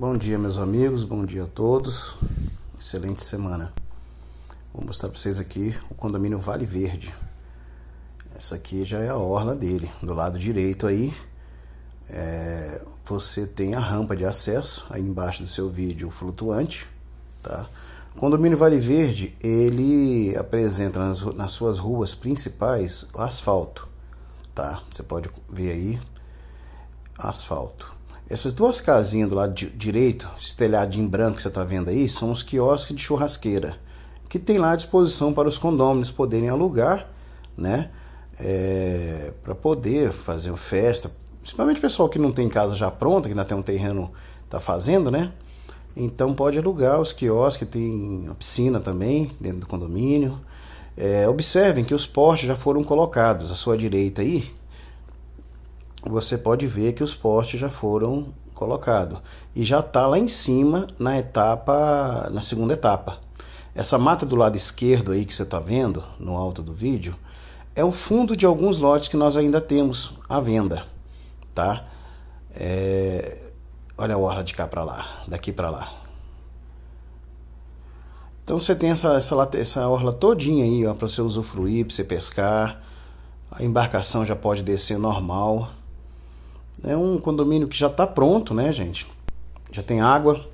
Bom dia, meus amigos, bom dia a todos. Excelente semana. Vou mostrar para vocês aqui o condomínio Vale Verde. Essa aqui já é a orla dele. Do lado direito aí, é, você tem a rampa de acesso, aí embaixo do seu vídeo flutuante, tá? O condomínio Vale Verde, ele apresenta nas, nas suas ruas principais asfalto, tá? Você pode ver aí asfalto essas duas casinhas do lado direito, estelhado em branco que você está vendo aí, são os quiosques de churrasqueira, que tem lá à disposição para os condôminos poderem alugar, né? É, para poder fazer uma festa, principalmente o pessoal que não tem casa já pronta, que ainda tem um terreno, está fazendo, né? Então pode alugar os quiosques, tem a piscina também dentro do condomínio. É, observem que os postes já foram colocados à sua direita aí, você pode ver que os postes já foram colocados e já está lá em cima na etapa, na segunda etapa. Essa mata do lado esquerdo aí que você está vendo no alto do vídeo é o fundo de alguns lotes que nós ainda temos à venda, tá? É... Olha a orla de cá para lá, daqui para lá. Então você tem essa, essa, essa orla todinha aí para você usufruir, para você pescar. A embarcação já pode descer normal. É um condomínio que já está pronto, né, gente? Já tem água,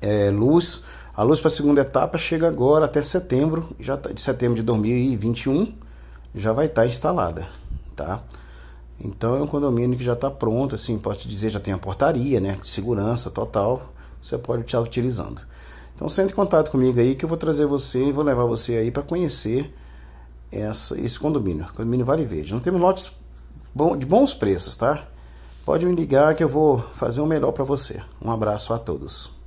é, luz. A luz para a segunda etapa chega agora até setembro, já tá, de setembro de 2021, já vai estar tá instalada, tá? Então é um condomínio que já está pronto, assim, posso dizer, já tem a portaria, né, de segurança total, você pode estar utilizando. Então sempre em contato comigo aí que eu vou trazer você e vou levar você aí para conhecer essa, esse condomínio, condomínio Vale Verde. Não temos lotes bom, de bons preços, tá? Pode me ligar que eu vou fazer o melhor para você. Um abraço a todos.